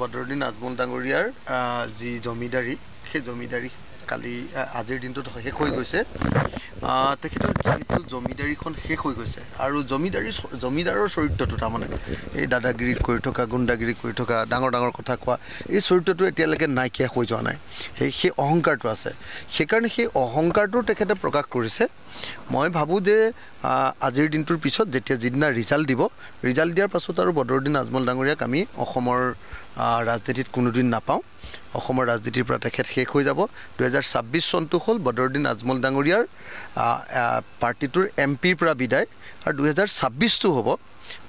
বদৰুদ্দিন আজমল ডাঙৰীয়াৰ যি জমিদাৰী সেই জমিদাৰী কালি আজিৰ দিনটোত শেষ হৈ গৈছে তেখেতৰ যিহেতু জমিদাৰীখন শেষ হৈ গৈছে আৰু জমিদাৰী জমিদাৰৰ চৰিত্ৰটো তাৰমানে এই দাদাগিৰিত কৰি থকা গুণ্ডাগিৰিত কৰি থকা ডাঙৰ ডাঙৰ কথা কোৱা এই চৰিত্ৰটো এতিয়ালৈকে নাইকিয়া হৈ যোৱা নাই সেই সেই অহংকাৰটো আছে সেইকাৰণে সেই অহংকাৰটো তেখেতে প্ৰকাশ কৰিছে মই ভাবোঁ যে আজিৰ দিনটোৰ পিছত যেতিয়া যিদিনা ৰিজাল্ট দিব ৰিজাল্ট দিয়াৰ পাছত আৰু বদৰুদ্দিন আজমল ডাঙৰীয়াক আমি অসমৰ ৰাজনীতিত কোনোদিন নাপাওঁ অসমৰ ৰাজনীতিৰ পৰা তেখেত শেষ হৈ যাব দুহেজাৰ ছাব্বিছ চনটো হ'ল বদৰুদ্দিন আজমল ডাঙৰীয়াৰ পাৰ্টিটোৰ এম পিৰ পৰা বিদায় আৰু দুহেজাৰ ছাব্বিছটো হ'ব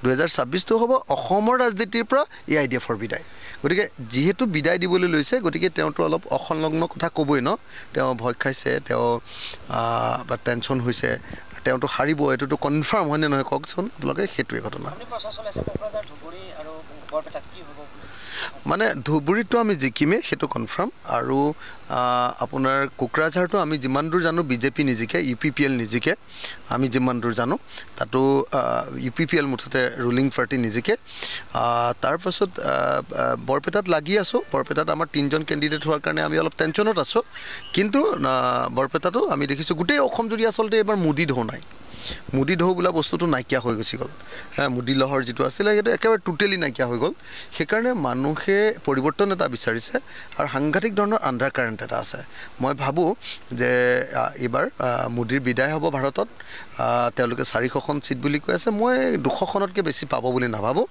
দুহেজাৰ ছাব্বিছটো হ'ব অসমৰ ৰাজনীতিৰ পৰা এ আই ডি এফৰ বিদায় গতিকে যিহেতু বিদায় দিবলৈ লৈছে গতিকে তেওঁতো অলপ অসংলগ্ন কথা ক'বই ন তেওঁ ভয় খাইছে তেওঁ বা টেনশ্যন হৈছে তেওঁতো হাৰিব এইটোতো কনফাৰ্ম হয়নে নহয় কওকচোন আপোনালোকে সেইটোৱে ঘটনা মানে ধুবুৰীটো আমি জিকিমেই সেইটো কনফাৰ্ম আৰু আপোনাৰ কোকৰাঝাৰটো আমি যিমান দূৰ জানো বিজেপি নিজিকে ইউ পি পি এল নিজিকে আমি যিমান দূৰ জানো তাতো ইউ পি পি এল মুঠতে ৰুলিং পাৰ্টি নিজিকে তাৰপাছত বৰপেটাত লাগি আছোঁ বৰপেটাত আমাৰ তিনিজন কেণ্ডিডেট হোৱাৰ কাৰণে আমি অলপ টেনশ্যনত আছোঁ কিন্তু বৰপেটাতো আমি দেখিছোঁ গোটেই অসম যদি আচলতে এইবাৰ মোদী ঢৌ নাই মুদি ঢৌ বোলা বস্তুটো নাইকিয়া হৈ গুচি গ'ল হা মুদি লহৰ যিটো আছিলে সেইটো একেবাৰে টোটেলি নাইকিয়া হৈ গ'ল সেইকাৰণে মানুহে পৰিৱৰ্তন এটা বিচাৰিছে আৰু সাংঘাতিক ধৰণৰ আণ্ডাৰ কাৰেণ্ট এটা আছে মই ভাবোঁ যে এইবাৰ মোদীৰ বিদায় হ'ব ভাৰতত তেওঁলোকে চাৰিশখন চিট বুলি কৈ আছে মই দুশখনতকৈ বেছি পাব বুলি নাভাবোঁ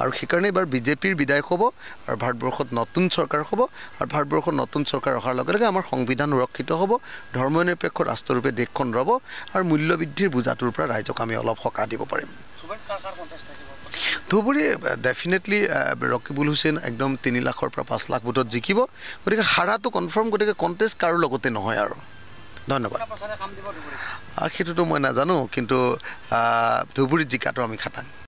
আৰু সেইকাৰণে এইবাৰ বিজেপিৰ বিদায় হ'ব আৰু ভাৰতবৰ্ষত নতুন চৰকাৰ হ'ব আৰু ভাৰতবৰ্ষত নতুন চৰকাৰ অহাৰ লগে লগে আমাৰ সংবিধান সুৰক্ষিত হ'ব ধৰ্ম ধৰ্মনিৰপেক্ষ ৰাষ্ট্ৰৰূপে দেশখন ৰ'ব আৰু মূল্যবৃদ্ধিৰ বুজা জাতোৰ পৰা ৰাইজক আমি অলপ সকাহ দিব পাৰিম ধুবুৰী ডেফিনেটলি ৰকিবুল হুছেইন একদম তিনি লাখৰ পৰা পাঁচ লাখ ভোটত জিকিব গতিকে হাৰাটো কনফাৰ্ম গতিকে কণ্টেষ্ট কাৰো লগতে নহয় আৰু ধন্যবাদ সেইটোতো মই নাজানো কিন্তু ধুবুৰীত জিকাটো আমি খাটাং